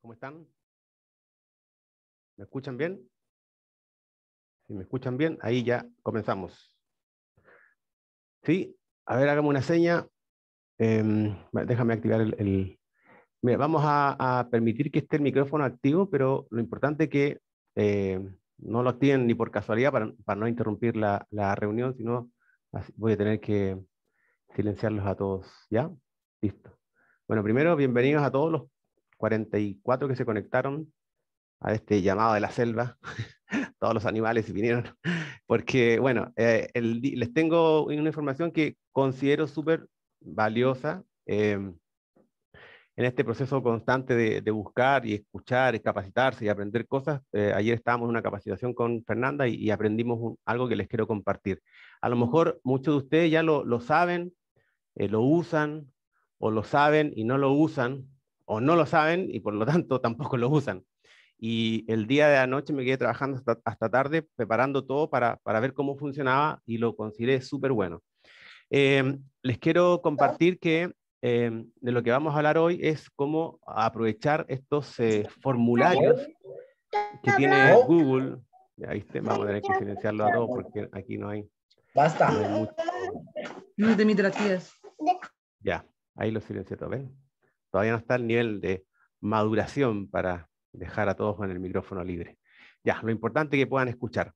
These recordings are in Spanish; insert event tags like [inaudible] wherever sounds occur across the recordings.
¿Cómo están? ¿Me escuchan bien? Si me escuchan bien, ahí ya comenzamos. Sí, a ver, hagamos una seña. Em, déjame activar el... vamos a, permitir que esté el micrófono activo, pero lo importante es que eh, no lo activen ni por casualidad para, no interrumpir la, la reunión, sino voy a tener que silenciarlos a todos. ¿Ya? Listo. Bueno, primero, bienvenidos a todos los 44 que se conectaron a este llamado de la selva. [laughs] Todos los animales vinieron. [laughs] Porque, bueno, eh, les tengo una información que considero súper valiosa em, en este proceso constante de, buscar y escuchar y capacitarse y aprender cosas. Eh, ayer estábamos en una capacitación con Fernanda y, aprendimos algo que les quiero compartir. A lo mejor muchos de ustedes ya lo, lo saben, eh, lo usan o lo saben y no lo usan, o no lo saben y por lo tanto [laughs] tampoco lo usan. Y el día de anoche me quedé trabajando hasta, tarde preparando todo para, ver cómo funcionaba y lo consideré súper bueno. Eh, les quiero compartir que eh, de lo que vamos a hablar hoy es cómo aprovechar estos eh, formularios que tiene Google. Ya viste, vamos a tener que silenciarlo a todos porque aquí no hay. Basta. No, hay Ya, ahí lo silencié todo, Todavía no está el nivel de maduración para dejar a todos con el micrófono libre. Ya, lo importante es que puedan escuchar.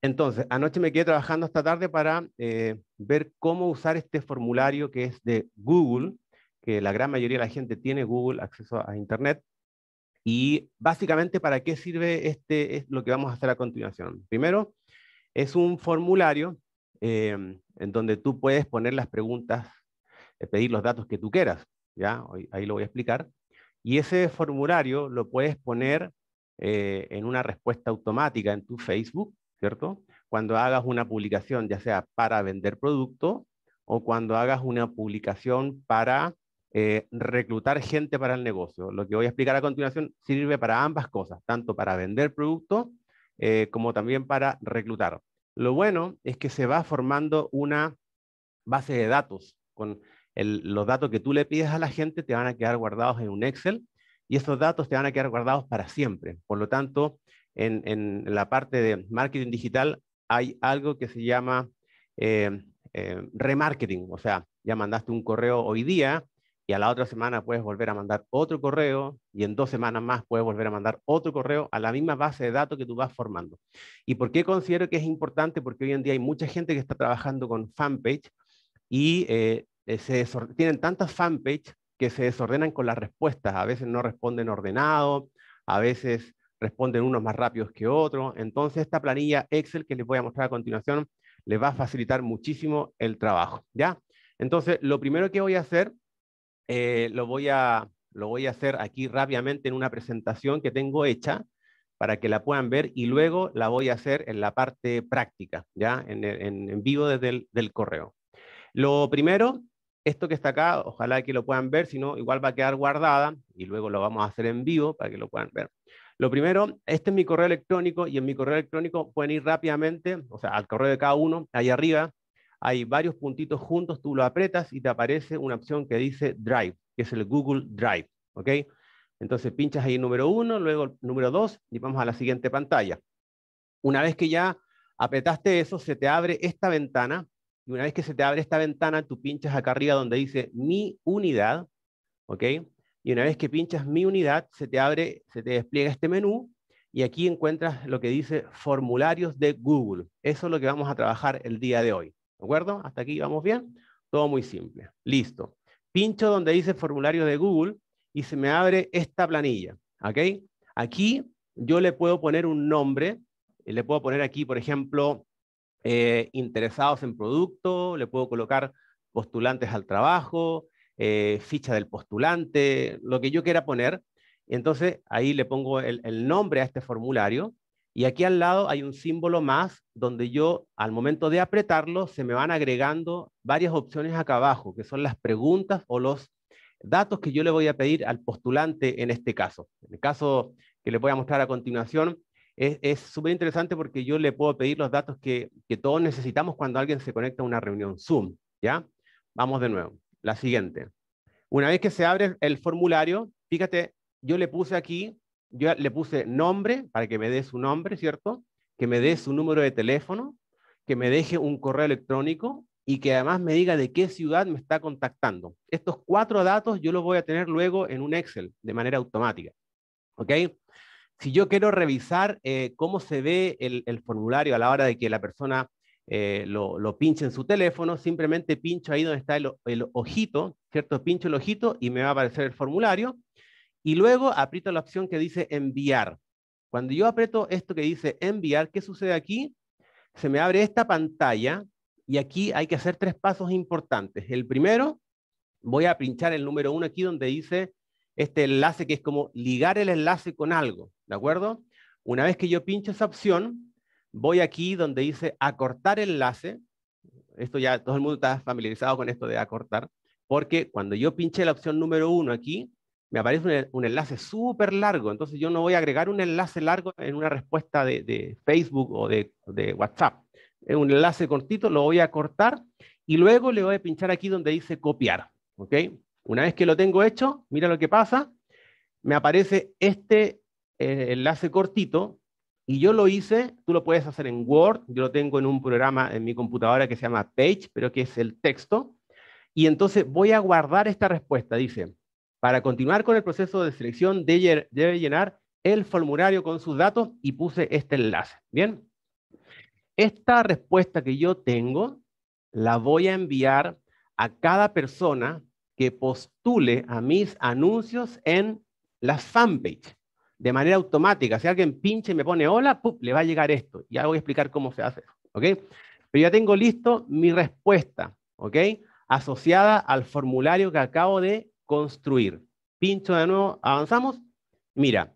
Entonces, anoche me quedé trabajando esta tarde para eh, ver cómo usar este formulario que es de Google, que la gran mayoría de la gente tiene Google, acceso a Internet, y básicamente para qué sirve este, es lo que vamos a hacer a continuación. Primero, es un formulario eh, en donde tú puedes poner las preguntas, eh, pedir los datos que tú quieras. Ahí lo voy a explicar. Y ese formulario lo puedes poner eh, en una respuesta automática en tu Facebook, ¿cierto? Cuando hagas una publicación, ya sea para vender producto o cuando hagas una publicación para eh, reclutar gente para el negocio. Lo que voy a explicar a continuación sirve para ambas cosas, tanto para vender producto eh, como también para reclutar. Lo bueno es que se va formando una base de datos con los datos que tú le pides a la gente te van a quedar guardados en un Excel y esos datos te van a quedar guardados para siempre. Por lo tanto, en, la parte de marketing digital hay algo que se llama eh, eh, remarketing, o sea, ya mandaste un correo hoy día y a la otra semana puedes volver a mandar otro correo y en dos semanas más puedes volver a mandar otro correo a la misma base de datos que tú vas formando. ¿Y por qué considero que es importante? Porque hoy en día hay mucha gente que está trabajando con fanpage y eh, eh, tienen tantas fanpage que se desordenan con las respuestas. A veces no responden ordenado, a veces responden unos más rápidos que otros. Entonces, esta planilla Excel que les voy a mostrar a continuación les va a facilitar muchísimo el trabajo. ¿ya? Entonces, lo primero que voy a hacer, eh, lo, voy a, lo voy a hacer aquí rápidamente en una presentación que tengo hecha para que la puedan ver y luego la voy a hacer en la parte práctica, ya en, en, vivo desde el del correo. Lo primero esto que está acá, ojalá que lo puedan ver, si no, igual va a quedar guardada y luego lo vamos a hacer en vivo para que lo puedan ver. Lo primero, este es mi correo electrónico y en mi correo electrónico pueden ir rápidamente, o sea, al correo de cada uno, ahí arriba hay varios puntitos juntos, tú lo apretas y te aparece una opción que dice Drive, que es el Google Drive, ¿ok? Entonces pinchas ahí el número uno, luego el número dos y vamos a la siguiente pantalla. Una vez que ya apretaste eso, se te abre esta ventana y una vez que se te abre esta ventana, tú pinchas acá arriba donde dice mi unidad, ¿ok? Y una vez que pinchas mi unidad, se te abre, se te despliega este menú y aquí encuentras lo que dice formularios de Google. Eso es lo que vamos a trabajar el día de hoy, ¿de acuerdo? Hasta aquí vamos bien, todo muy simple, listo. Pincho donde dice Formularios de Google y se me abre esta planilla, ¿ok? Aquí yo le puedo poner un nombre, eh, le puedo poner aquí, por ejemplo, eh, interesados en producto, le puedo colocar postulantes al trabajo, eh, ficha del postulante, lo que yo quiera poner. Entonces ahí le pongo el nombre a este formulario y aquí al lado hay un símbolo más donde yo al momento de apretarlo se me van agregando varias opciones acá abajo, que son las preguntas o los datos que yo le voy a pedir al postulante en este caso. En el caso que le voy a mostrar a continuación, es súper interesante porque yo le puedo pedir los datos que, todos necesitamos cuando alguien se conecta a una reunión Zoom. ¿ya? Vamos de nuevo. La siguiente. Una vez que se abre el formulario, fíjate, yo le puse aquí, yo le puse nombre para que me dé su nombre, ¿cierto? Que me dé su número de teléfono, que me deje un correo electrónico y que además me diga de qué ciudad me está contactando. Estos cuatro datos yo los voy a tener luego en un Excel de manera automática. ¿Ok? si yo quiero revisar eh, cómo se ve el, formulario a la hora de que la persona eh, lo, pinche en su teléfono, simplemente pincho ahí donde está el, el, ojito, ¿cierto? Pincho el ojito y me va a aparecer el formulario. Y luego aprieto la opción que dice enviar. Cuando yo aprieto esto que dice enviar, ¿qué sucede aquí? Se me abre esta pantalla y aquí hay que hacer tres pasos importantes. El primero, voy a pinchar el número uno aquí donde dice este enlace que es como ligar el enlace con algo. ¿De acuerdo? Una vez que yo pincho esa opción, voy aquí donde dice acortar enlace. Esto ya todo el mundo está familiarizado con esto de acortar, porque cuando yo pinché la opción número uno aquí, me aparece un, enlace súper largo. Entonces yo no voy a agregar un enlace largo en una respuesta de, Facebook o de, de WhatsApp. Es un enlace cortito, lo voy a cortar y luego le voy a pinchar aquí donde dice copiar. ¿ok? Una vez que lo tengo hecho, mira lo que pasa. Me aparece este eh, enlace cortito y yo lo hice, tú lo puedes hacer en Word, yo lo tengo en un programa en mi computadora que se llama Page, pero que es el texto. Y entonces voy a guardar esta respuesta, dice, para continuar con el proceso de selección debe llenar el formulario con sus datos y puse este enlace. Bien, esta respuesta que yo tengo la voy a enviar a cada persona que postule a mis anuncios en la fanpage de manera automática. Si alguien pincha y me pone hola, le va a llegar esto. Ya voy a explicar cómo se hace. ¿ok? Pero ya tengo listo mi respuesta, ¿ok? Asociada al formulario que acabo de construir. Pincho de nuevo, avanzamos. Mira,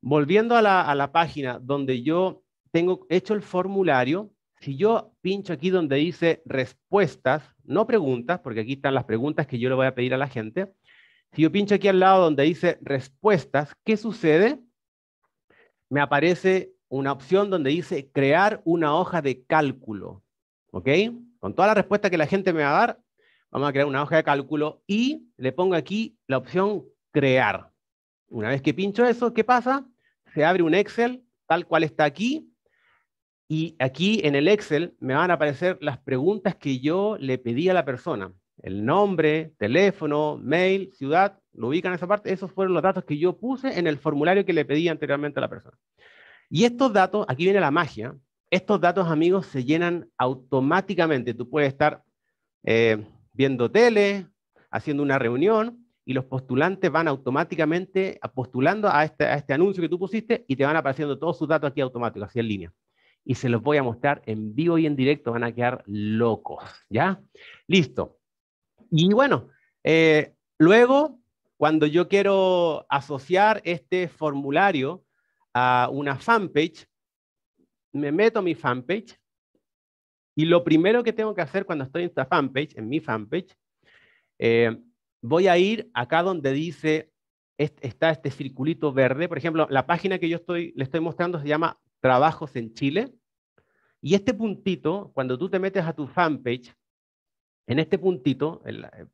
volviendo a la, a la página donde yo tengo hecho el formulario, si yo pincho aquí donde dice respuestas, no preguntas, porque aquí están las preguntas que yo le voy a pedir a la gente, si yo pincho aquí al lado donde dice respuestas, ¿qué sucede? Me aparece una opción donde dice crear una hoja de cálculo. ¿Ok? Con toda la respuesta que la gente me va a dar, vamos a crear una hoja de cálculo y le pongo aquí la opción crear. Una vez que pincho eso, ¿qué pasa? Se abre un Excel tal cual está aquí. Y aquí en el Excel me van a aparecer las preguntas que yo le pedí a la persona el nombre, teléfono, mail, ciudad, lo ubican en esa parte, esos fueron los datos que yo puse en el formulario que le pedí anteriormente a la persona. Y estos datos, aquí viene la magia, estos datos, amigos, se llenan automáticamente. Tú puedes estar eh, viendo tele, haciendo una reunión, y los postulantes van automáticamente postulando a este, a este anuncio que tú pusiste y te van apareciendo todos sus datos aquí automáticos, así en línea y se los voy a mostrar en vivo y en directo, van a quedar locos, ¿ya? Listo. Y bueno, eh, luego, cuando yo quiero asociar este formulario a una fanpage, me meto a mi fanpage y lo primero que tengo que hacer cuando estoy en esta fanpage, en mi fanpage, eh, voy a ir acá donde dice, está este circulito verde. Por ejemplo, la página que yo estoy, le estoy mostrando se llama Trabajos en Chile. Y este puntito, cuando tú te metes a tu fanpage, en este puntito, eh,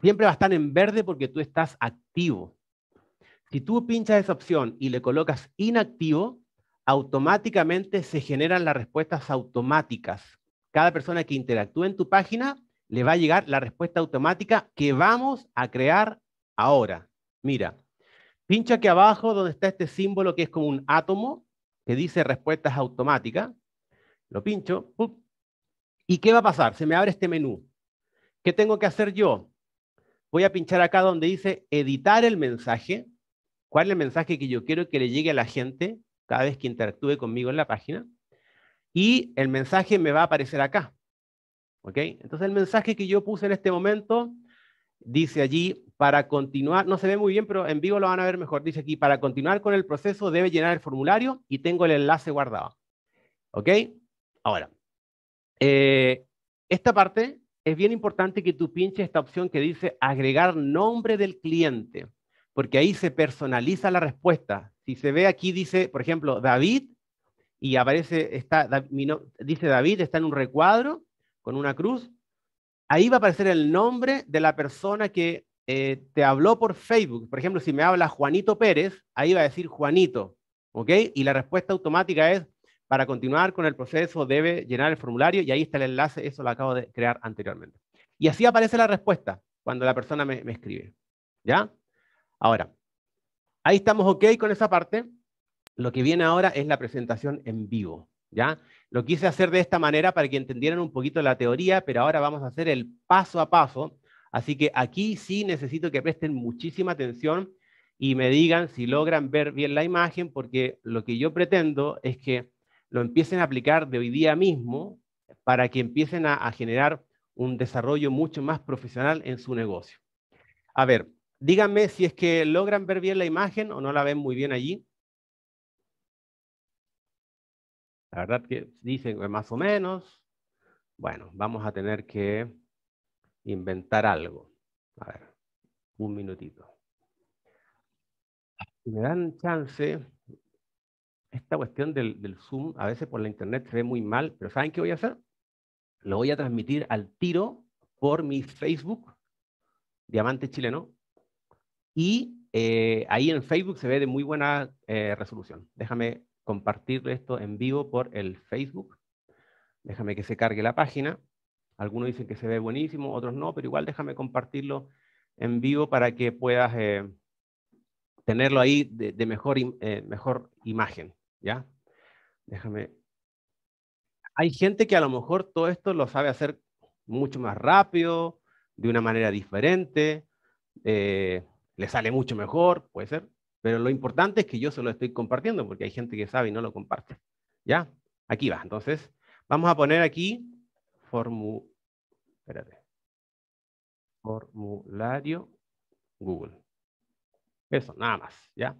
siempre va a estar en verde porque tú estás activo. Si tú pinchas esa opción y le colocas inactivo, automáticamente se generan las respuestas automáticas. Cada persona que interactúe en tu página le va a llegar la respuesta automática que vamos a crear ahora. Mira, pincha aquí abajo donde está este símbolo que es como un átomo que dice respuestas automáticas. Lo pincho, ¿Y qué va a pasar? Se me abre este menú. ¿Qué tengo que hacer yo? Voy a pinchar acá donde dice editar el mensaje. ¿Cuál es el mensaje que yo quiero que le llegue a la gente cada vez que interactúe conmigo en la página? Y el mensaje me va a aparecer acá. ¿Ok? Entonces el mensaje que yo puse en este momento dice allí, para continuar, no se ve muy bien, pero en vivo lo van a ver mejor, dice aquí, para continuar con el proceso debe llenar el formulario y tengo el enlace guardado. ¿Ok? Ahora, eh, esta parte es bien importante que tú pinches esta opción que dice agregar nombre del cliente, porque ahí se personaliza la respuesta. Si se ve aquí dice, por ejemplo, David, y aparece, está, dice David, está en un recuadro con una cruz, ahí va a aparecer el nombre de la persona que eh, te habló por Facebook. Por ejemplo, si me habla Juanito Pérez, ahí va a decir Juanito, ¿ok? Y la respuesta automática es para continuar con el proceso debe llenar el formulario y ahí está el enlace, eso lo acabo de crear anteriormente. Y así aparece la respuesta cuando la persona me, escribe. ¿Ya? Ahora, ahí estamos ok con esa parte. Lo que viene ahora es la presentación en vivo. ¿ya? Lo quise hacer de esta manera para que entendieran un poquito la teoría, pero ahora vamos a hacer el paso a paso. Así que aquí sí necesito que presten muchísima atención y me digan si logran ver bien la imagen, porque lo que yo pretendo es que lo empiecen a aplicar de hoy día mismo para que empiecen a, generar un desarrollo mucho más profesional en su negocio. A ver, díganme si es que logran ver bien la imagen o no la ven muy bien allí. La verdad que dicen más o menos. Bueno, vamos a tener que inventar algo. A ver, un minutito. Si me dan chance, esta cuestión del, Zoom, a veces por la internet se ve muy mal, pero ¿saben qué voy a hacer? Lo voy a transmitir al tiro por mi Facebook, Diamante Chileno, y eh, ahí en Facebook se ve de muy buena eh, resolución. Déjame compartir esto en vivo por el Facebook. Déjame que se cargue la página. Algunos dicen que se ve buenísimo, otros no, pero igual déjame compartirlo en vivo para que puedas eh, tenerlo ahí de, mejor, mejor imagen. ¿Ya? Déjame. Hay gente que a lo mejor todo esto lo sabe hacer mucho más rápido, de una manera diferente, eh, le sale mucho mejor, puede ser, pero lo importante es que yo se lo estoy compartiendo porque hay gente que sabe y no lo comparte. ¿Ya? Aquí va. Entonces, vamos a poner aquí formu... formulario Google. Eso, nada más. ¿Ya?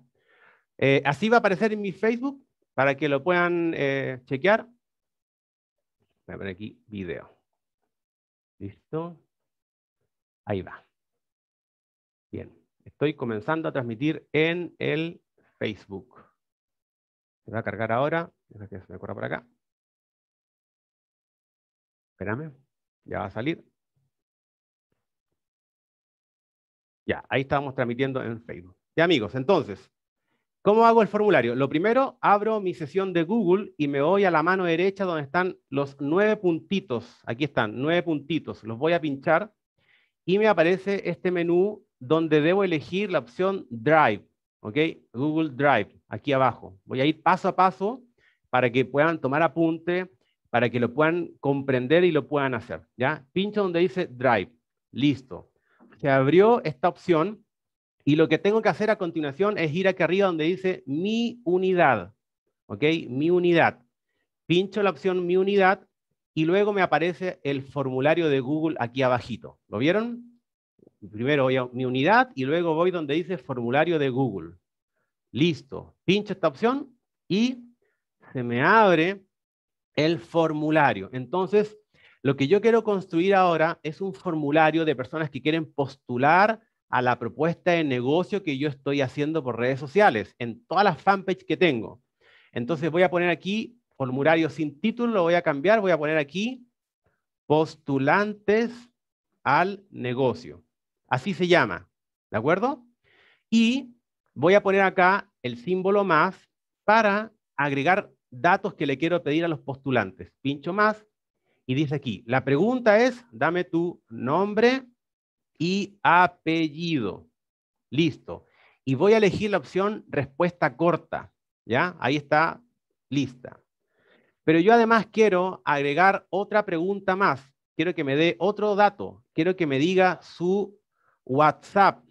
Eh, así va a aparecer en mi Facebook para que lo puedan eh, chequear, voy a poner aquí video. ¿Listo? Ahí va. Bien, estoy comenzando a transmitir en el Facebook. Se va a cargar ahora. que se por acá. Espérame, ya va a salir. Ya, ahí estamos transmitiendo en Facebook. Ya amigos, entonces, ¿Cómo hago el formulario? Lo primero, abro mi sesión de Google y me voy a la mano derecha donde están los nueve puntitos. Aquí están, nueve puntitos. Los voy a pinchar y me aparece este menú donde debo elegir la opción Drive. ¿Ok? Google Drive, aquí abajo. Voy a ir paso a paso para que puedan tomar apunte, para que lo puedan comprender y lo puedan hacer. ¿Ya? Pincho donde dice Drive. Listo. Se abrió esta opción y lo que tengo que hacer a continuación es ir aquí arriba donde dice mi unidad. ¿Ok? Mi unidad. Pincho la opción mi unidad y luego me aparece el formulario de Google aquí abajito. ¿Lo vieron? Primero voy a mi unidad y luego voy donde dice formulario de Google. Listo. Pincho esta opción y se me abre el formulario. Entonces, lo que yo quiero construir ahora es un formulario de personas que quieren postular a la propuesta de negocio que yo estoy haciendo por redes sociales, en todas las fanpages que tengo. Entonces voy a poner aquí formulario sin título, lo voy a cambiar, voy a poner aquí postulantes al negocio. Así se llama, ¿de acuerdo? Y voy a poner acá el símbolo más para agregar datos que le quiero pedir a los postulantes. Pincho más y dice aquí, la pregunta es, dame tu nombre, y apellido. Listo. Y voy a elegir la opción respuesta corta. ¿Ya? Ahí está lista. Pero yo además quiero agregar otra pregunta más. Quiero que me dé otro dato. Quiero que me diga su WhatsApp.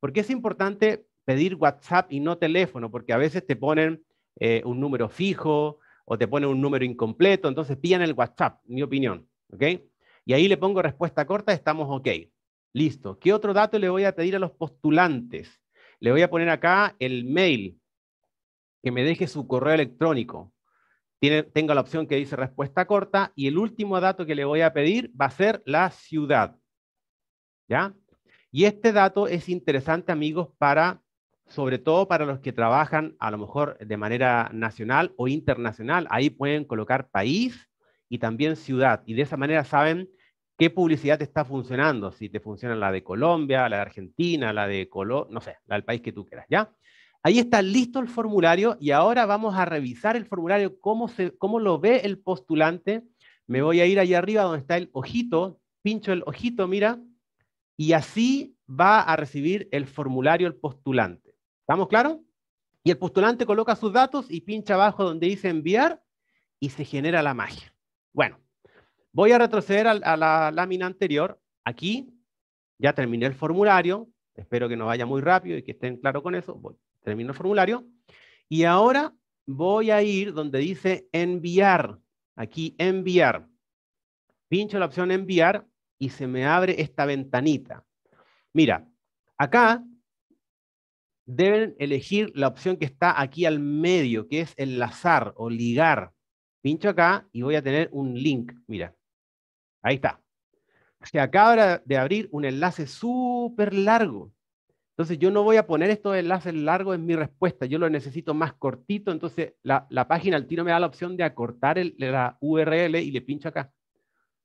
Porque es importante pedir WhatsApp y no teléfono, porque a veces te ponen eh, un número fijo o te ponen un número incompleto, entonces pillan el WhatsApp, mi opinión. Y ahí le pongo respuesta corta, estamos ok. Listo. ¿Qué otro dato le voy a pedir a los postulantes? Le voy a poner acá el mail, que me deje su correo electrónico. tengo la opción que dice respuesta corta y el último dato que le voy a pedir va a ser la ciudad. ¿Ya? Y este dato es interesante, amigos, para, sobre todo para los que trabajan a lo mejor de manera nacional o internacional. Ahí pueden colocar país y también ciudad. Y de esa manera saben qué publicidad te está funcionando, si te funciona la de Colombia, la de Argentina, la de Colo, no sé, la del país que tú quieras, ¿ya? Ahí está listo el formulario y ahora vamos a revisar el formulario, cómo, cómo lo ve el postulante. Me voy a ir allá arriba donde está el ojito, pincho el ojito, mira, y así va a recibir el formulario el postulante. ¿Estamos claros? Y el postulante coloca sus datos y pincha abajo donde dice enviar y se genera la magia. Bueno, Voy a retroceder a, la lámina anterior. Aquí ya terminé el formulario. Espero que no vaya muy rápido y que estén claros con eso. termino el formulario. Y ahora voy a ir donde dice enviar. Aquí enviar. Pincho la opción enviar y se me abre esta ventanita. Mira, acá deben elegir la opción que está aquí al medio, que es enlazar o ligar. Pincho acá y voy a tener un link. Mira, Ahí está. Se acaba de abrir un enlace súper largo. Entonces yo no voy a poner estos enlaces largos en mi respuesta, yo lo necesito más cortito, entonces la, página al tiro me da la opción de acortar la URL y le pincho acá.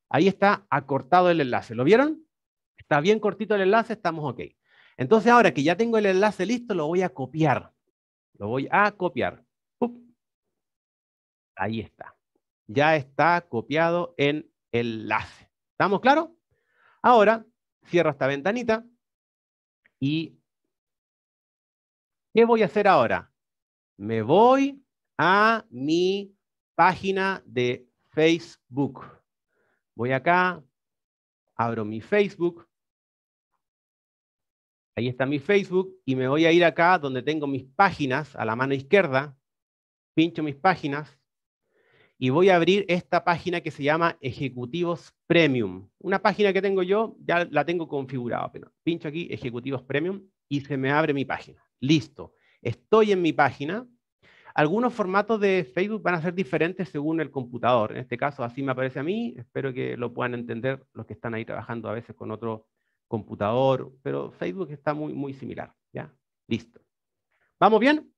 Ahí está acortado el enlace, ¿lo vieron? Está bien cortito el enlace, estamos ok. Entonces ahora que ya tengo el enlace listo, lo voy a copiar. Lo voy a copiar. Ahí está. Ya está copiado en enlace. ¿Estamos claro. Ahora cierro esta ventanita y ¿qué voy a hacer ahora? Me voy a mi página de Facebook. Voy acá, abro mi Facebook. Ahí está mi Facebook y me voy a ir acá donde tengo mis páginas, a la mano izquierda. Pincho mis páginas y voy a abrir esta página que se llama Ejecutivos Premium. Una página que tengo yo, ya la tengo configurada. Pincho aquí Ejecutivos Premium y se me abre mi página. Listo. Estoy en mi página. Algunos formatos de Facebook van a ser diferentes según el computador. En este caso, así me aparece a mí. Espero que lo puedan entender los que están ahí trabajando a veces con otro computador, pero Facebook está muy, muy similar. ¿ya? Listo. ¿Vamos bien?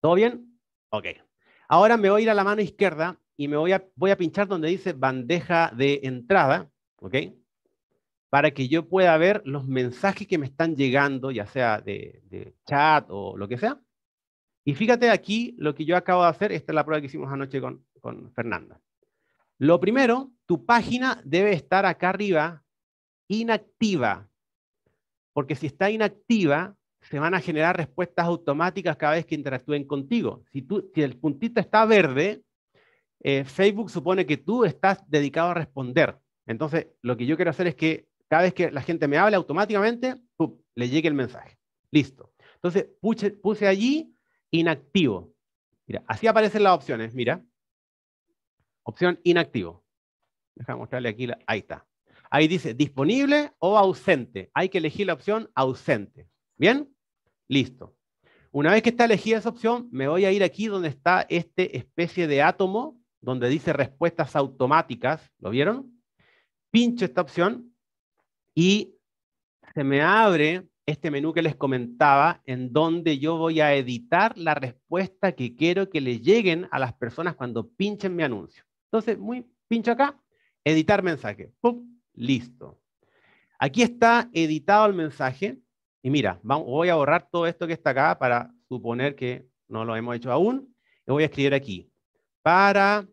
¿Todo bien? Ok. Ahora me voy a ir a la mano izquierda y me voy a, voy a pinchar donde dice bandeja de entrada, ¿ok? Para que yo pueda ver los mensajes que me están llegando, ya sea de, chat o lo que sea. Y fíjate aquí lo que yo acabo de hacer, esta es la prueba que hicimos anoche con, con Fernanda. Lo primero, tu página debe estar acá arriba inactiva, porque si está inactiva, se van a generar respuestas automáticas cada vez que interactúen contigo. Si, tú, si el puntito está verde, eh, Facebook supone que tú estás dedicado a responder. Entonces, lo que yo quiero hacer es que cada vez que la gente me hable automáticamente, le llegue el mensaje. Listo. Entonces, puse, allí inactivo. Mira, así aparecen las opciones. Mira. Opción inactivo. Déjame mostrarle aquí. ahí está. Ahí dice disponible o ausente. Hay que elegir la opción ausente. ¿Bien? Listo. Una vez que está elegida esa opción, me voy a ir aquí donde está este especie de átomo, donde dice respuestas automáticas. ¿Lo vieron? Pincho esta opción y se me abre este menú que les comentaba, en donde yo voy a editar la respuesta que quiero que le lleguen a las personas cuando pinchen mi anuncio. Entonces, muy pincho acá, editar mensaje. Listo. Aquí está editado el mensaje y mira, voy a borrar todo esto que está acá para suponer que no lo hemos hecho aún. Y voy a escribir aquí, para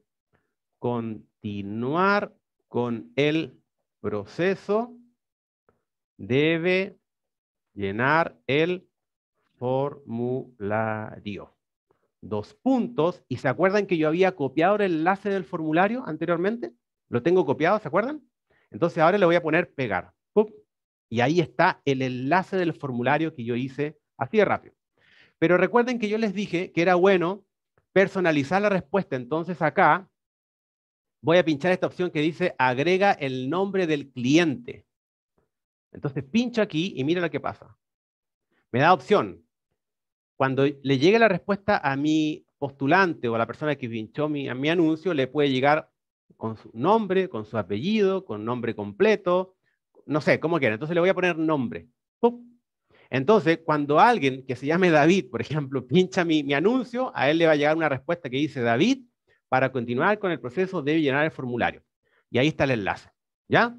continuar con el proceso, debe llenar el formulario. Dos puntos. ¿Y se acuerdan que yo había copiado el enlace del formulario anteriormente? Lo tengo copiado, ¿se acuerdan? Entonces ahora le voy a poner pegar. Y ahí está el enlace del formulario que yo hice así de rápido. Pero recuerden que yo les dije que era bueno personalizar la respuesta. Entonces acá voy a pinchar esta opción que dice agrega el nombre del cliente. Entonces pincho aquí y mira lo que pasa. Me da opción. Cuando le llegue la respuesta a mi postulante o a la persona que pinchó mi, a mi anuncio, le puede llegar con su nombre, con su apellido, con nombre completo, no sé, ¿cómo quieren Entonces le voy a poner nombre. Entonces, cuando alguien que se llame David, por ejemplo, [laughs] pincha mi, mi, anuncio, a él le va a llegar una respuesta que dice David, para continuar con el proceso debe llenar el formulario. Y ahí está el enlace. ¿Ya?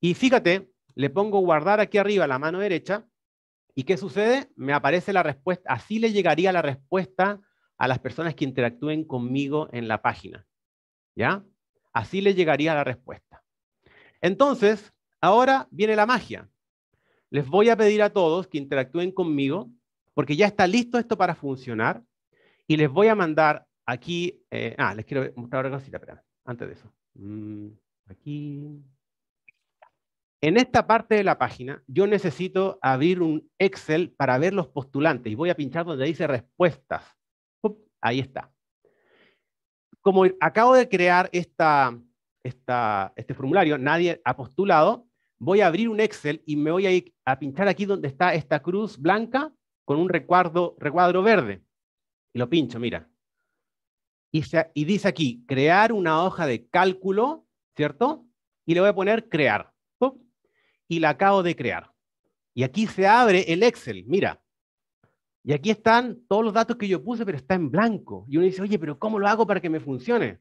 Y fíjate, le pongo guardar aquí arriba la mano derecha. ¿Y qué sucede? Me aparece la respuesta. Así le llegaría la respuesta a las personas que interactúen conmigo en la página. ¿Ya? Así le llegaría la respuesta. Entonces, Ahora viene la magia. Les voy a pedir a todos que interactúen conmigo porque ya está listo esto para funcionar y les voy a mandar aquí, eh, ah, les quiero mostrar una cosita, antes de eso. Mm, aquí. En esta parte de la página, yo necesito abrir un Excel para ver los postulantes y voy a pinchar donde dice respuestas. ahí está. Como acabo de crear esta, este formulario, nadie ha postulado, voy a abrir un Excel y me voy a, pinchar aquí donde está esta cruz blanca con un recuadro, verde. Y lo pincho, mira. Y, dice aquí, crear una hoja de cálculo, ¿cierto? Y le voy a poner crear. Y la acabo de crear. Y aquí se abre el Excel, mira. Y aquí están todos los datos que yo puse, pero está en blanco. Y uno dice, oye, pero ¿cómo lo hago para que me funcione?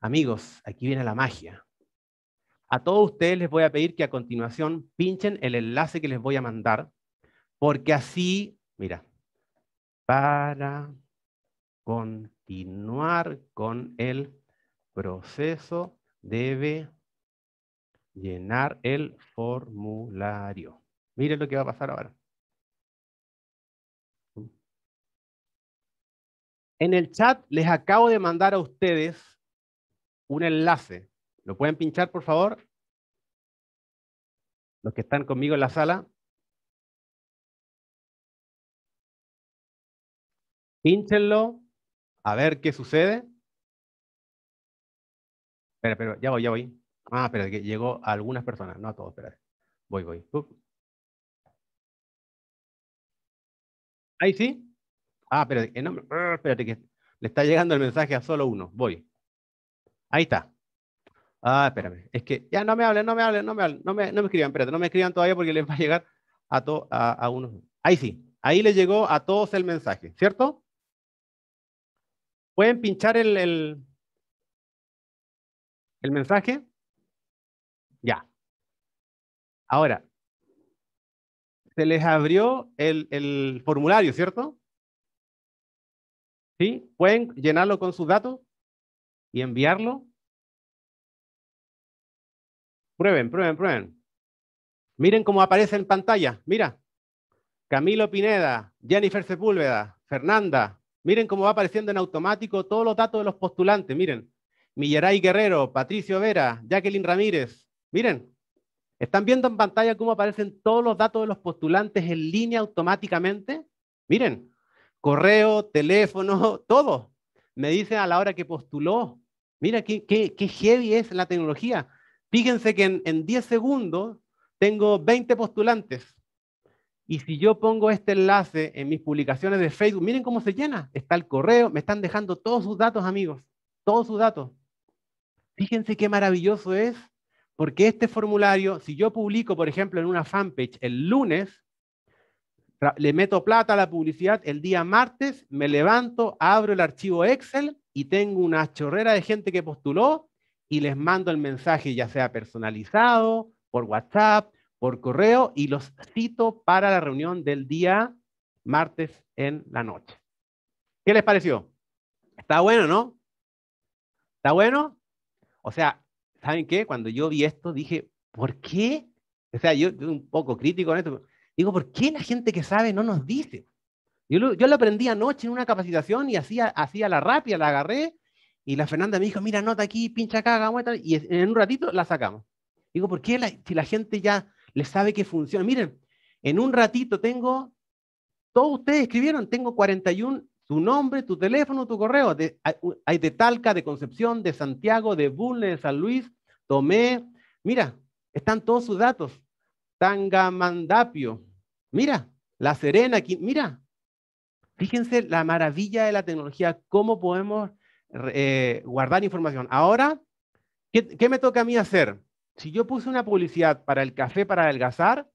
Amigos, aquí viene la magia. A todos ustedes les voy a pedir que a continuación pinchen el enlace que les voy a mandar, porque así, mira, para continuar con el proceso debe llenar el formulario. Miren lo que va a pasar ahora. En el chat les acabo de mandar a ustedes un enlace ¿Lo pueden pinchar, por favor? Los que están conmigo en la sala. Pinchenlo, a ver qué sucede. Espera, pero ya voy, ya voy. Ah, espera, que llegó a algunas personas, no a todos, espera. Voy, voy. Ahí sí. Ah, pero ah, espérate que le está llegando el mensaje a solo uno. Voy. Ahí está. Ah, espérame. Es que ya no me hablen, no me hablen, no me no me, no me escriban, espérate, no me escriban todavía porque [laughs] les va a llegar a, a, unos. Ahí sí, ahí les llegó a todos el mensaje, ¿cierto? ¿Pueden pinchar el, el, mensaje? Ya. Ahora, se les abrió el, el formulario, ¿cierto? ¿Sí? ¿Pueden llenarlo con sus datos y enviarlo? Prueben, prueben, prueben. Miren cómo aparece en pantalla. Mira. Camilo Pineda, Jennifer Sepúlveda, Fernanda. Miren cómo va apareciendo en automático todos los datos de los postulantes. Miren. Millaray Guerrero, Patricio Vera, Jacqueline Ramírez. Miren. ¿Están viendo en pantalla cómo aparecen todos los datos de los postulantes en línea automáticamente? Miren. Correo, teléfono, [laughs] todo. Me dicen a la hora que postuló. Mira qué, qué heavy es la tecnología Fíjense que en, 10 segundos tengo 20 postulantes. Y si yo pongo este enlace en mis publicaciones de Facebook, miren cómo se llena. Está el correo, me están dejando todos sus datos, amigos, todos sus datos. Fíjense qué maravilloso es, porque este formulario, si yo publico, por ejemplo, en una fanpage el lunes, le meto plata a la publicidad, el día martes me levanto, abro el archivo Excel y tengo una chorrera de gente que postuló y les mando el mensaje ya sea personalizado, por WhatsApp, por correo y los cito para la reunión del día martes en la noche. ¿Qué les pareció? Está bueno, ¿no? ¿Está bueno? O sea, ¿saben qué? Cuando yo vi esto dije, ¿por qué? O sea, yo, un poco crítico en esto. Digo, ¿por qué la gente que sabe no nos dice? Yo lo, yo lo aprendí anoche en una capacitación y hacía, hacía la rápida, la agarré y la Fernanda me dijo, mira, nota aquí, pincha acá, Y en un ratito la sacamos. Digo, ¿por qué si la gente ya le sabe que funciona? Miren, en un ratito tengo, todos ustedes escribieron, tengo 41, tu nombre, tu teléfono, tu correo. hay de Talca, de Concepción, de Santiago, de Bulnes, de San Luis, Tomé. Mira, están todos sus datos. Tanga Mandapio. Mira, La Serena, aquí, mira. Fíjense la maravilla de la tecnología, cómo podemos eh, guardar información. Ahora, ¿qué, me toca a mí hacer? Si yo puse una publicidad para el café para adelgazar,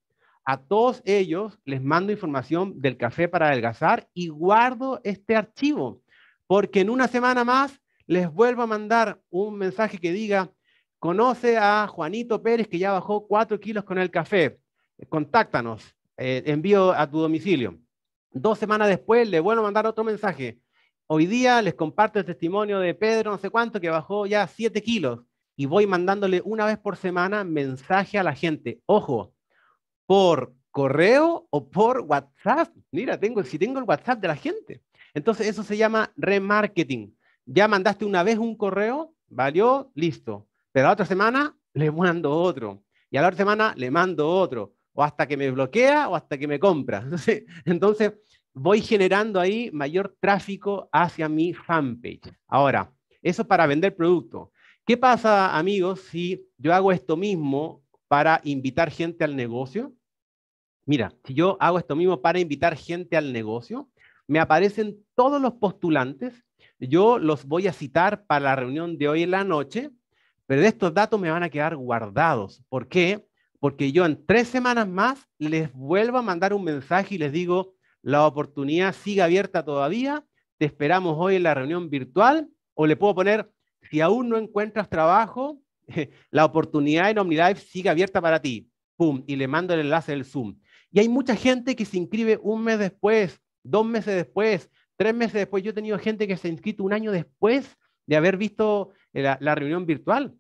a todos ellos les mando información del café para adelgazar y guardo este archivo, porque en una semana más les vuelvo a mandar un mensaje que diga, conoce a Juanito Pérez que ya bajó cuatro kilos con el café, contáctanos, eh, envío a tu domicilio. Dos semanas después le vuelvo a mandar otro mensaje, hoy día les comparto el testimonio de Pedro, no sé cuánto, que bajó ya 7 kilos y voy mandándole una vez por semana mensaje a la gente. Ojo, por correo o por WhatsApp. Mira, tengo, si tengo el WhatsApp de la gente. Entonces eso se llama remarketing. Ya mandaste una vez un correo, valió, listo. Pero la otra semana le mando otro. Y a la otra semana le mando otro. O hasta que me bloquea o hasta que me compra. [laughs] Entonces, voy generando ahí mayor tráfico hacia mi fanpage. Ahora, eso para vender producto. ¿Qué pasa, amigos, si yo hago esto mismo para invitar gente al negocio? Mira, si yo hago esto mismo para invitar gente al negocio, me aparecen todos los postulantes, yo los voy a citar para la reunión de hoy en la noche, pero de estos datos me van a quedar guardados. ¿Por qué? Porque yo en tres semanas más les vuelvo a mandar un mensaje y les digo, la oportunidad sigue abierta todavía. Te esperamos hoy en la reunión virtual. O le puedo poner, si aún no encuentras trabajo, [laughs] la oportunidad en OmniLife sigue abierta para ti. Pum, y le mando el enlace del Zoom. Y hay mucha gente que se inscribe un mes después, dos meses después, tres meses después. Yo he tenido gente que se ha un año después de haber visto eh, la, la reunión virtual.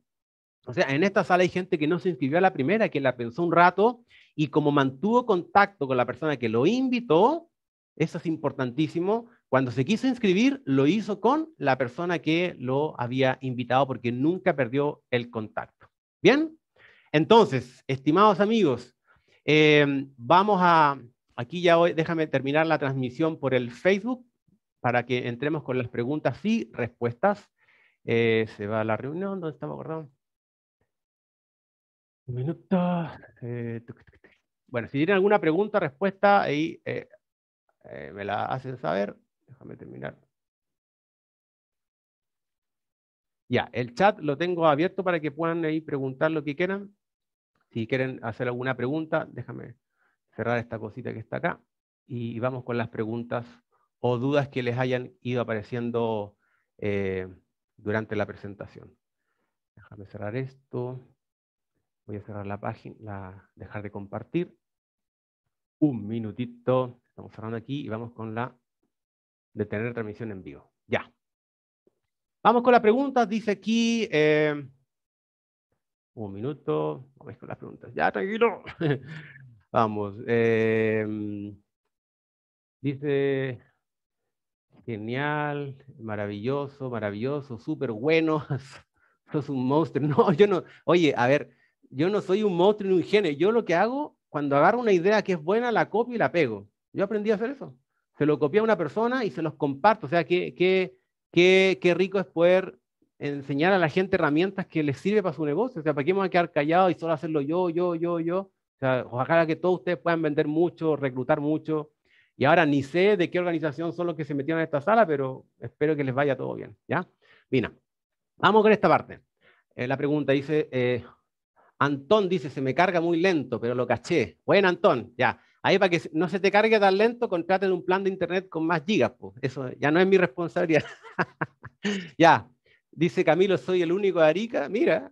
O sea, en esta sala hay gente que no se inscribió a la primera, que la pensó un rato y como mantuvo contacto con la persona que lo invitó, eso es importantísimo. Cuando se quiso inscribir, lo hizo con la persona que lo había invitado porque nunca perdió el contacto. Bien, entonces, estimados amigos, eh, vamos a, aquí ya hoy, déjame terminar la transmisión por el Facebook para que entremos con las preguntas y respuestas. Eh, se va a la reunión, ¿dónde estamos, perdón? Un minuto. Eh, bueno, si tienen alguna pregunta, respuesta, ahí eh, me la hacen saber. Déjame terminar. Ya, el chat lo tengo abierto para que puedan ahí preguntar lo que quieran. Si quieren hacer alguna pregunta, déjame cerrar esta cosita que está acá y vamos con las preguntas o dudas que les hayan ido apareciendo eh, durante la presentación. Déjame cerrar esto. Voy a cerrar la página, dejar de compartir. Un minutito. Estamos cerrando aquí y vamos con la de tener transmisión en vivo. Ya. Vamos con las preguntas. Dice aquí. Eh, un minuto. Vamos con las preguntas. Ya, tranquilo. [laughs] vamos. Eh, dice. Genial, maravilloso, maravilloso, súper bueno. es [laughs] un monstruo. [laughs] No, yo no. Oye, a ver, yo no soy un monstruo ni un genio. Yo lo que hago, cuando agarro una idea que es buena, la copio y la pego. Yo aprendí a hacer eso. Se lo copié a una persona y se los comparto. O sea, qué, qué, qué, qué rico es poder enseñar a la gente herramientas que les sirve para su negocio. O sea, ¿para qué vamos a quedar callado y solo hacerlo yo, yo, yo, yo? O sea, ojalá que todos ustedes puedan vender mucho, reclutar mucho. Y ahora ni sé de qué organización son los que se metieron en esta sala, pero espero que les vaya todo bien. ¿Ya? Mira, vamos con esta parte. Eh, la pregunta dice, eh, Antón dice, se me carga muy lento, pero lo caché. Bueno, Antón, ya. Ahí para que no se te cargue tan lento, contraten un plan de internet con más gigas. Eso ya no es mi responsabilidad. [laughs] ya, dice Camilo, soy el único de Arica. Mira,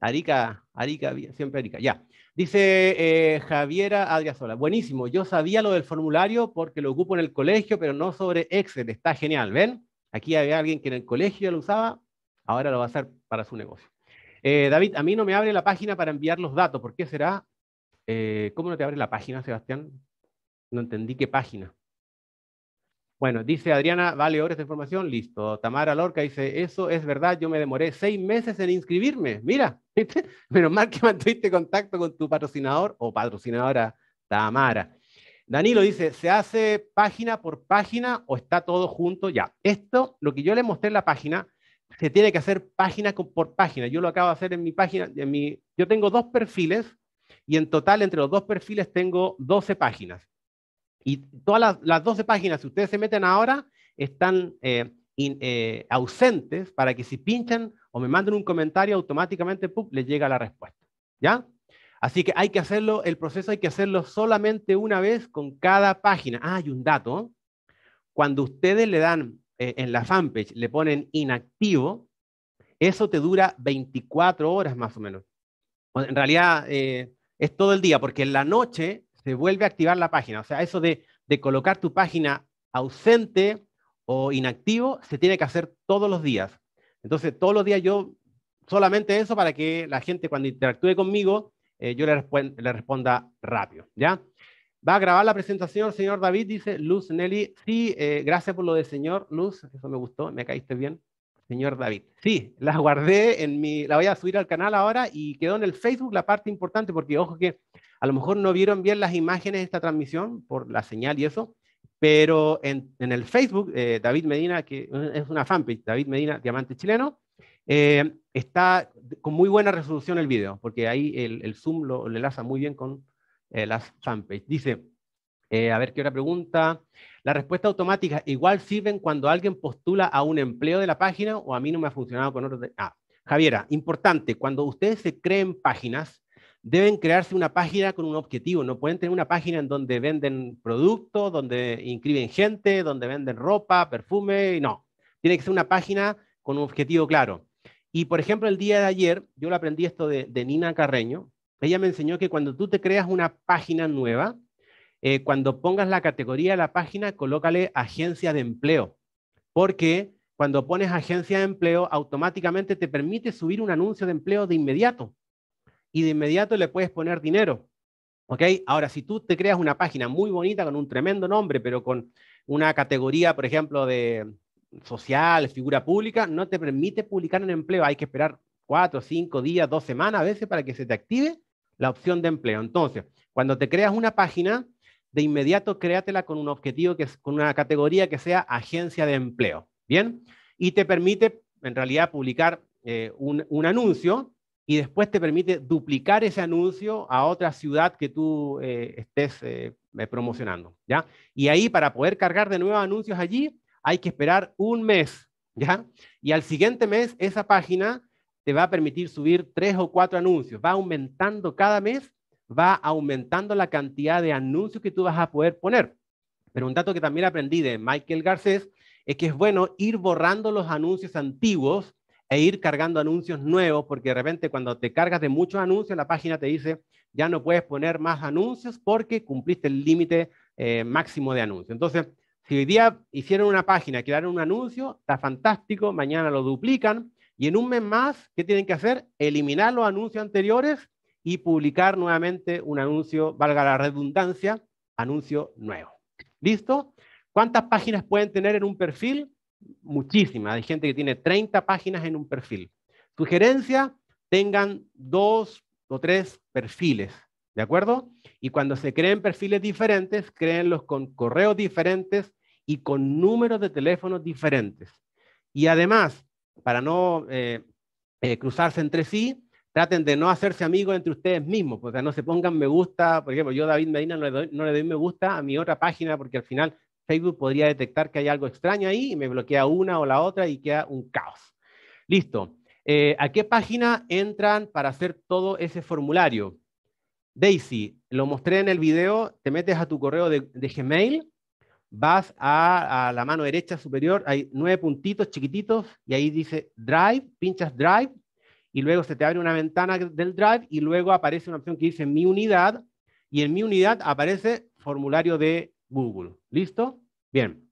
Arica, Arica, siempre Arica. Ya, dice eh, Javiera Adriasola. Buenísimo, yo sabía lo del formulario porque lo ocupo en el colegio, pero no sobre Excel. Está genial, ¿ven? Aquí había alguien que en el colegio lo usaba, ahora lo va a hacer para su negocio. Eh, David, a mí no me abre la página para enviar los datos. ¿Por qué será? Eh, ¿cómo no te abre la página, Sebastián? No entendí qué página. Bueno, dice Adriana, vale horas de información, listo. Tamara Lorca dice, eso es verdad, yo me demoré seis meses en inscribirme. Mira, [laughs] menos mal que mantuviste contacto con tu patrocinador o patrocinadora Tamara. Danilo dice, ¿se hace página por página o está todo junto ya? Esto, lo que yo le mostré en la página, se tiene que hacer página por página. Yo lo acabo de hacer en mi página, mi, yo tengo dos perfiles y en total entre los dos perfiles tengo 12 páginas. Y todas las, las 12 páginas, si ustedes se meten ahora, están eh, eh, ausentes para que si pinchan o me manden un comentario, automáticamente ¡pum! les llega la respuesta. ¿Ya? Así que hay que hacerlo, el proceso hay que hacerlo solamente una vez con cada página. Ah, hay un dato. Cuando ustedes le dan eh, en la fanpage, le ponen inactivo, eso te dura 24 horas más o menos. En realidad, es todo el día, porque en la noche se vuelve a activar la página. O sea, eso de, colocar tu página ausente o inactivo se tiene que hacer todos los días. Entonces, todos los días yo solamente eso para que la gente cuando interactúe conmigo, eh, yo le, responda rápido, ¿ya? Va a grabar la presentación, señor David, dice Luz Nelly. Sí, eh, gracias por lo de señor Luz, eso me gustó, me caíste bien señor David. Sí, las guardé en mi, la voy a subir al canal ahora y quedó en el Facebook la parte importante, porque ojo que a lo mejor no vieron bien las imágenes de esta transmisión por la señal y eso, pero en, el Facebook, eh, David Medina, que es una fanpage, David Medina, Diamante Chileno, eh, está con muy buena resolución el video, porque ahí el, Zoom lo, enlaza muy bien con eh, las fanpage. Dice, a ver qué otra pregunta. La respuesta automática, igual sirven cuando alguien postula a un empleo de la página o a mí no me ha funcionado con otro. Ah, Javiera, importante, cuando ustedes se creen páginas, deben crearse una página con un objetivo. No pueden tener una página en donde venden productos, donde inscriben gente, donde venden ropa, perfume, no. Tiene que ser una página con un objetivo claro. Y por ejemplo, el día de ayer, yo aprendí esto de Nina Carreño. Ella me enseñó que cuando tú te creas una página nueva, eh, cuando pongas la categoría de la página, colócale agencia de empleo, porque cuando pones agencia de empleo, automáticamente te permite subir un anuncio de empleo de inmediato y de inmediato le puedes poner dinero. ¿Ok? Ahora, si tú te creas una página muy bonita con un tremendo nombre, pero con una categoría, por ejemplo, de social, figura pública, no te permite publicar un empleo. Hay que esperar cuatro, cinco días, dos semanas a veces para que se te active la opción de empleo. Entonces, cuando te creas una página, de inmediato créatela con un objetivo, que es, con una categoría que sea agencia de empleo. Bien, y te permite en realidad publicar eh, un, anuncio y después te permite duplicar ese anuncio a otra ciudad que tú eh, estés eh, promocionando, ¿ya? Y ahí para poder cargar de nuevo anuncios allí hay que esperar un mes, ¿ya? Y al siguiente mes esa página te va a permitir subir tres o cuatro anuncios, va aumentando cada mes va aumentando la cantidad de anuncios que tú vas a poder poner. Pero un dato que también aprendí de Michael Garcés es que es bueno ir borrando los anuncios antiguos e ir cargando anuncios nuevos, porque de repente cuando te cargas de muchos anuncios, la página te dice, ya no puedes poner más anuncios porque cumpliste el límite eh, máximo de anuncios. Entonces, si hoy día hicieron una página, crearon un anuncio, está fantástico, mañana lo duplican y en un mes más, ¿qué tienen que hacer? Eliminar los anuncios anteriores y publicar nuevamente un anuncio, valga la redundancia, anuncio nuevo. ¿Listo? ¿Cuántas páginas pueden tener en un perfil? Muchísimas. Hay gente que tiene 30 páginas en un perfil. Sugerencia, tengan dos o tres perfiles, ¿de acuerdo? Y cuando se creen perfiles diferentes, créenlos con correos diferentes y con números de teléfonos diferentes. Y además, para no eh, eh, cruzarse entre sí, traten de no hacerse amigos entre ustedes mismos, pues, o sea, no se pongan me gusta, por ejemplo, yo David Medina no le, doy, me gusta a mi otra página porque al final Facebook podría detectar que hay algo extraño ahí y me bloquea una o la otra y queda un caos. Listo. Eh, ¿A qué página entran para hacer todo ese formulario? Daisy, lo mostré en el video, te metes a tu correo de, Gmail, vas a, a, la mano derecha superior, hay nueve puntitos chiquititos y ahí dice Drive, pinchas Drive y luego se te abre una ventana del Drive y luego aparece una opción que dice mi unidad y en mi unidad aparece formulario de Google. ¿Listo? Bien.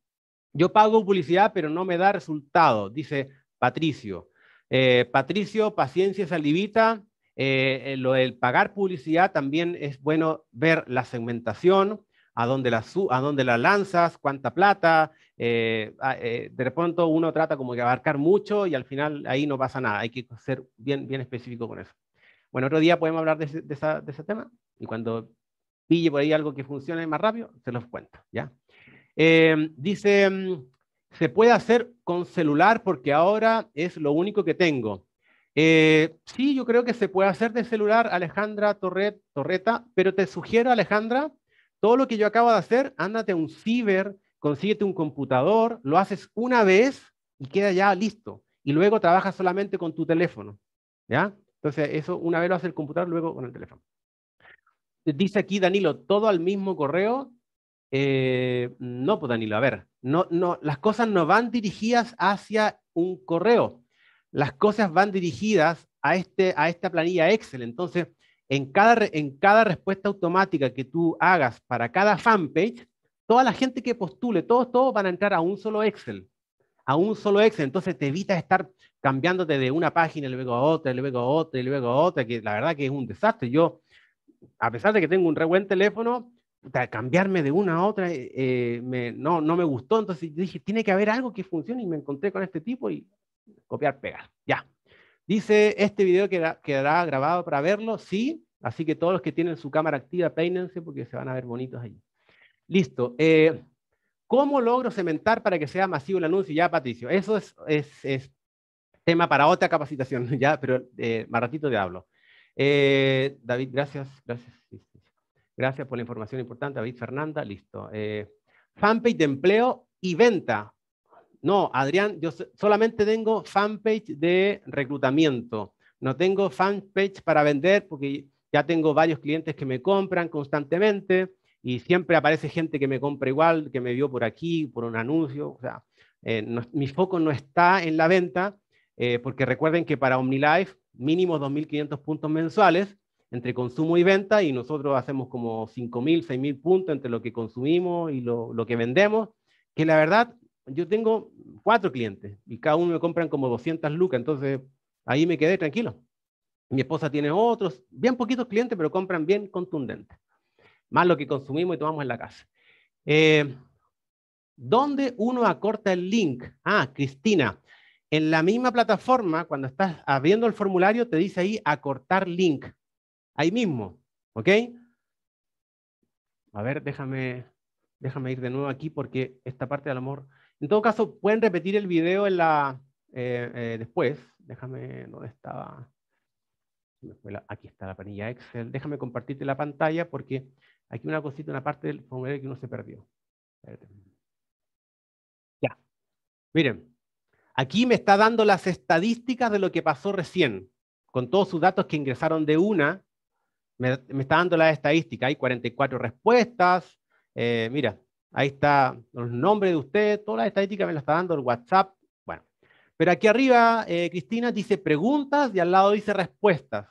Yo pago publicidad, pero no me da resultado, dice Patricio. Eh, Patricio, paciencia salivita. Eh, eh, lo del pagar publicidad también es bueno ver la segmentación a dónde la, a dónde la lanzas, cuánta plata. Eh, ah, eh, de pronto uno trata como que abarcar mucho y al final ahí no pasa nada. Hay que ser bien, bien específico con eso. Bueno, otro día podemos hablar de ese, de ese tema y cuando pille por ahí algo que funcione más rápido, se los cuento. ¿ya? Eh, dice, mm, se puede hacer con celular porque ahora es lo único que tengo. sí, yo creo que se puede hacer de celular, Alejandra Torret, Torreta, pero te sugiero, Alejandra, todo lo que yo acabo de hacer, ándate a un ciber, consíguete un computador, lo haces una vez y queda ya listo. Y luego trabajas solamente con tu teléfono. ¿Ya? Entonces, eso una vez lo hace el computador, luego con el teléfono. Dice aquí Danilo, todo al mismo correo. Eh, no, pues Danilo, a ver, no, no, las cosas no van dirigidas hacia un correo. Las cosas van dirigidas a, este, a esta planilla Excel. Entonces, en cada, en cada respuesta automática que tú hagas para cada fanpage, toda la gente que postule, todos, todos van a entrar a un solo Excel, a un solo Excel. Entonces te evitas estar cambiándote de una página, y luego a otra, y luego a otra, y luego a otra, que la verdad que es un desastre. Yo, a pesar de que tengo un re buen teléfono, cambiarme de una a otra eh, eh, no, no me gustó. Entonces dije, tiene que haber algo que funcione y me encontré con este tipo y copiar, pegar. Ya. Dice, este video quedará, grabado para verlo, sí, así que todos los que tienen su cámara activa, peínense porque se van a ver bonitos ahí. Listo. Eh, ¿Cómo logro cementar para que sea masivo el anuncio? Ya, Patricio, eso es, tema para otra capacitación, [laughs] ya, pero más eh, ratito te hablo. Eh, David, gracias, gracias. Gracias por la información importante, David Fernanda, listo. fanpage de empleo y venta. No, Adrián, yo solamente tengo fanpage de reclutamiento. No tengo fanpage para vender porque ya tengo varios clientes que me compran constantemente y siempre aparece gente que me compra igual, que me vio por aquí, por un anuncio. O sea, eh, mi foco no está en la venta eh, porque recuerden que para OmniLife mínimo 2.500 puntos mensuales entre consumo y venta y nosotros hacemos como 5.000, 6.000 puntos entre lo que consumimos y lo, lo que vendemos que la verdad yo tengo cuatro clientes y cada uno me compran como 200 lucas, entonces ahí me quedé tranquilo. Mi esposa tiene otros, bien poquitos clientes, pero compran bien contundente. Más lo que consumimos y tomamos en la casa. Eh, ¿Dónde uno acorta el link? Ah, Cristina, en la misma plataforma, cuando estás abriendo el formulario, te dice ahí acortar link. Ahí mismo, ¿ok? A ver, déjame, déjame ir de nuevo aquí porque esta parte del amor... En todo caso, pueden repetir el video eh, eh, después. Déjame, ¿dónde estaba? Aquí está la panilla Excel. Déjame compartirte la pantalla porque aquí una cosita, una parte del formulario que uno se perdió. Ya. Miren, aquí me está dando las estadísticas de lo que pasó recién. Con todos sus datos que ingresaron de una, me, está dando la estadística. Hay 44 respuestas. Eh, mira, Ahí está los nombres de usted, todas las estadísticas me las está dando el WhatsApp. Bueno, pero aquí arriba, eh, Cristina, dice preguntas y al lado dice respuestas.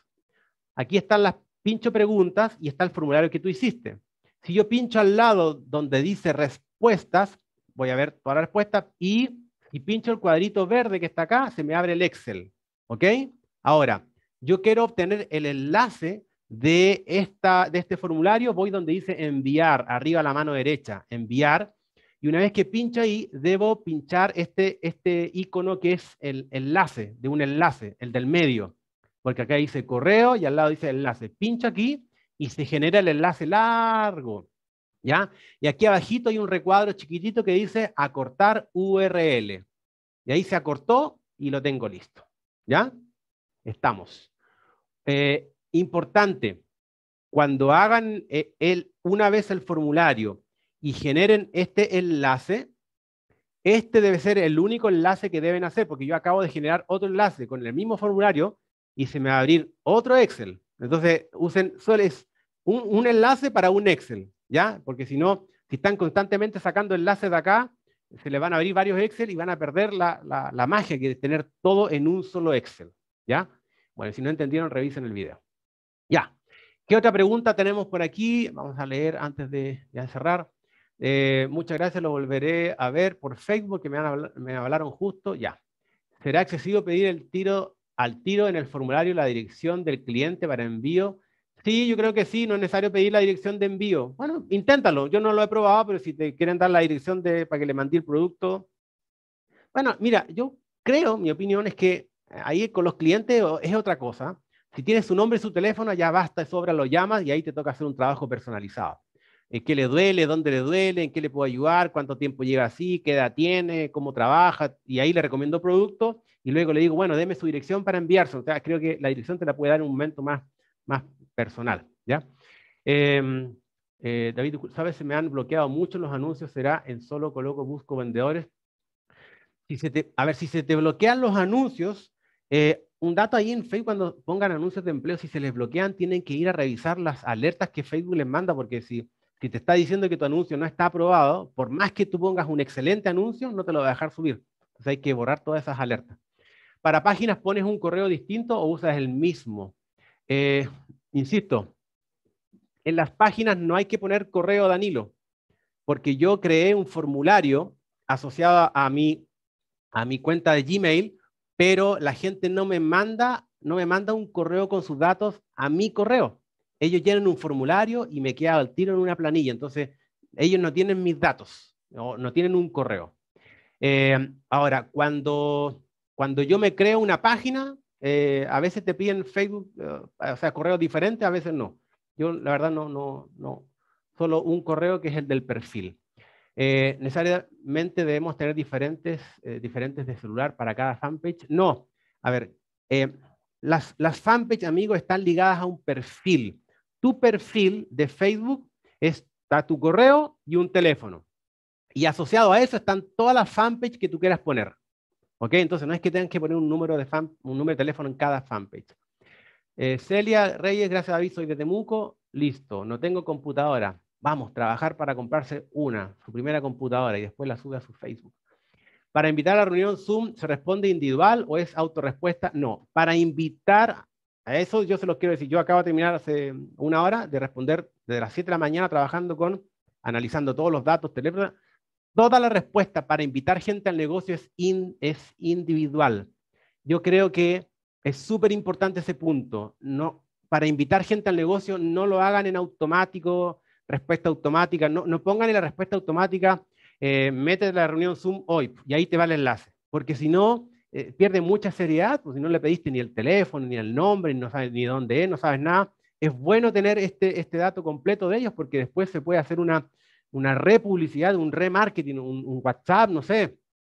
Aquí están las pincho preguntas y está el formulario que tú hiciste. Si yo pincho al lado donde dice respuestas, voy a ver todas las respuestas y pincho el cuadrito verde que está acá, se me abre el Excel. ¿Ok? Ahora, yo quiero obtener el enlace de, esta, de este formulario voy donde dice enviar, arriba a la mano derecha, enviar. Y una vez que pincho ahí, debo pinchar este, este icono que es el enlace, de un enlace, el del medio. Porque acá dice correo y al lado dice enlace. Pincho aquí y se genera el enlace largo. ¿Ya? Y aquí abajito hay un recuadro chiquitito que dice acortar URL. Y ahí se acortó y lo tengo listo. ¿Ya? Estamos. Eh, importante, cuando hagan eh, el, una vez el formulario y generen este enlace, este debe ser el único enlace que deben hacer, porque yo acabo de generar otro enlace con el mismo formulario y se me va a abrir otro Excel. Entonces, usen solo es un, enlace para un Excel, ¿ya? Porque si no, si están constantemente sacando enlaces de acá, se les van a abrir varios Excel y van a perder la, la magia que es tener todo en un solo Excel, ¿ya? Bueno, si no entendieron, revisen el video. Ya. ¿Qué otra pregunta tenemos por aquí? Vamos a leer antes de, cerrar. Eh, muchas gracias, lo volveré a ver por Facebook, que me, hablaron justo. Ya. ¿Será excesivo pedir el tiro, al tiro en el formulario la dirección del cliente para envío? Sí, yo creo que sí, no es necesario pedir la dirección de envío. Bueno, inténtalo, yo no lo he probado, pero si te quieren dar la dirección de, para que le mande el producto. Bueno, mira, yo creo, mi opinión es que ahí con los clientes es otra cosa. Si tienes su nombre y su teléfono, ya basta, sobra, lo llamas y ahí te toca hacer un trabajo personalizado. ¿En eh, qué le duele? ¿Dónde le duele? ¿En qué le puedo ayudar? ¿Cuánto tiempo lleva así? ¿Qué edad tiene? ¿Cómo trabaja? Y ahí le recomiendo producto, y luego le digo, bueno, deme su dirección para enviárselo. O sea, creo que la dirección te la puede dar en un momento más, más personal. ¿ya? Em, eh, David, ¿sabes? Se me han bloqueado mucho los anuncios. ¿Será en solo coloco busco vendedores? a ver, si se te bloquean los anuncios, eh, un dato ahí en Facebook, cuando pongan anuncios de empleo, si se les bloquean, tienen que ir a revisar las alertas que Facebook les manda, porque si, si te está diciendo que tu anuncio no está aprobado, por más que tú pongas un excelente anuncio, no te lo va a dejar subir. Entonces hay que borrar todas esas alertas. Para páginas pones un correo distinto o usas el mismo. Eh, insisto, en las páginas no hay que poner correo Danilo, porque yo creé un formulario asociado a mi, a mi cuenta de Gmail pero la gente no me manda, no me manda un correo con sus datos a mi correo. Ellos llenan un formulario y me queda al tiro en una planilla. Entonces, ellos no tienen mis datos, no, no tienen un correo. Eh, ahora, cuando, cuando yo me creo una página, eh, a veces te piden Facebook, eh, o sea, correos diferentes, a veces no. Yo, la verdad, no, no, no. Solo un correo que es el del perfil. Eh, ¿Necesariamente debemos tener diferentes, eh, diferentes de celular para cada fanpage? No. A ver, eh, las, las fanpage, amigos, están ligadas a un perfil. Tu perfil de Facebook está tu correo y un teléfono. Y asociado a eso están todas las fanpage que tú quieras poner. ¿Ok? Entonces no es que tengan que poner un número de, fan, un número de teléfono en cada fanpage. Celia Reyes, gracias David, soy de Temuco. Listo, no tengo computadora. Vamos, trabajar para comprarse una, su primera computadora y después la sube a su Facebook. Para invitar a la reunión Zoom, ¿se responde individual o es autorrespuesta? No. Para invitar a eso, yo se los quiero decir. Yo acabo de terminar hace una hora de responder desde las 7 de la mañana trabajando con, analizando todos los datos, teléfono. Toda la respuesta para invitar gente al negocio es, in, es individual. Yo creo que es súper importante ese punto. No, para invitar gente al negocio, no lo hagan en automático, respuesta automática. No, no pongan en la respuesta automática, eh, mete la reunión Zoom hoy y ahí te va el enlace. Porque si no, eh, pierde mucha seriedad, pues si no le pediste ni el teléfono, ni el nombre, no ni dónde es, no sabes nada. Es bueno tener este, este dato completo de ellos porque después se puede hacer una, una republicidad, un remarketing, un, un WhatsApp, no sé.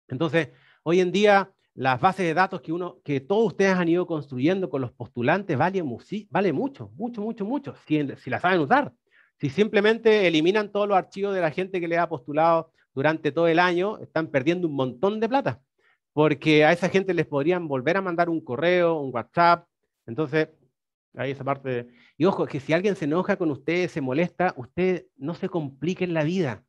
Entonces, hoy en día las bases de datos que, uno, que todos ustedes han ido construyendo con los postulantes vale, vale mucho, mucho, mucho, mucho, si, si la saben usar. Si simplemente eliminan todos los archivos de la gente que le ha postulado durante todo el año, están perdiendo un montón de plata, porque a esa gente les podrían volver a mandar un correo, un WhatsApp. Entonces, ahí esa parte. Y ojo, que si alguien se enoja con usted, se molesta, usted no se complique en la vida,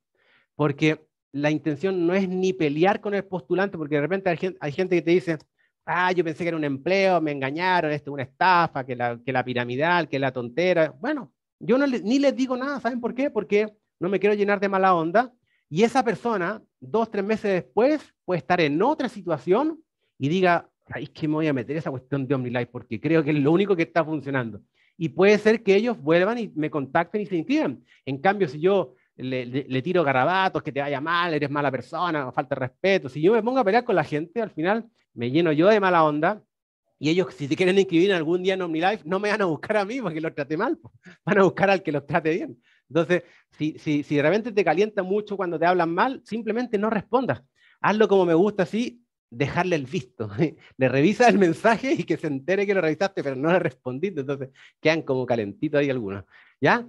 porque la intención no es ni pelear con el postulante, porque de repente hay gente, gente que te dice, ah, yo pensé que era un empleo, me engañaron, esto es una estafa, que la, que la piramidal, que la tontera. Bueno, yo ni les digo nada, ¿saben por qué? Porque no me quiero llenar de mala onda. Y esa persona, dos, tres meses después, puede estar en otra situación y diga, es que me voy a meter esa cuestión de OmniLife porque creo que es lo único que está funcionando. Y puede ser que ellos vuelvan y me contacten y se inscriban. En cambio, si yo le, le tiro garabatos, que te vaya mal, eres mala persona, falta de respeto, si yo me pongo a pelear con la gente, al final me lleno yo de mala onda y ellos, si se quieren inscribir algún día en OmniLife, no me van a buscar a mí porque los trate mal, van a buscar al que los trate bien. Entonces, si, si, si de repente te calienta mucho cuando te hablan mal, simplemente no respondas. Hazlo como me gusta, así, dejarle el visto. [laughs] Le revisa el mensaje y que se entere que lo revisaste, pero no le respondiste. Entonces, quedan como calentitos ahí algunos. ¿Ya?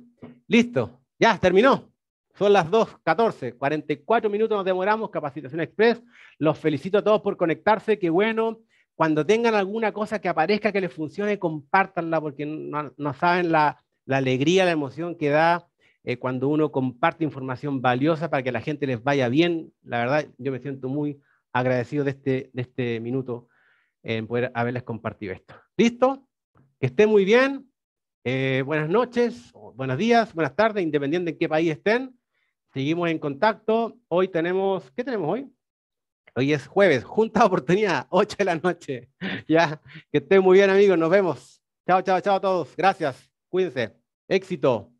Listo. Ya, terminó. Son las 2.14, 44 minutos nos demoramos, Capacitación Express. Los felicito a todos por conectarse, qué bueno. Cuando tengan alguna cosa que aparezca que les funcione, compártanla porque no, saben la, alegría, la emoción que da eh, cuando uno comparte información valiosa para que la gente les vaya bien. La verdad, yo me siento muy agradecido de este, este minuto en poder haberles compartido esto. ¿Listo? Que estén muy bien. Eh, buenas noches, buenos días, buenas tardes, independientemente en qué país estén. Seguimos en contacto. Hoy tenemos, ¿qué tenemos hoy? Hoy es jueves, junta oportunidad, 8 [laughs] de la noche. Ya, que estén muy bien amigos, nos vemos. Chao, chao, chao a todos. Gracias, cuídense. Éxito.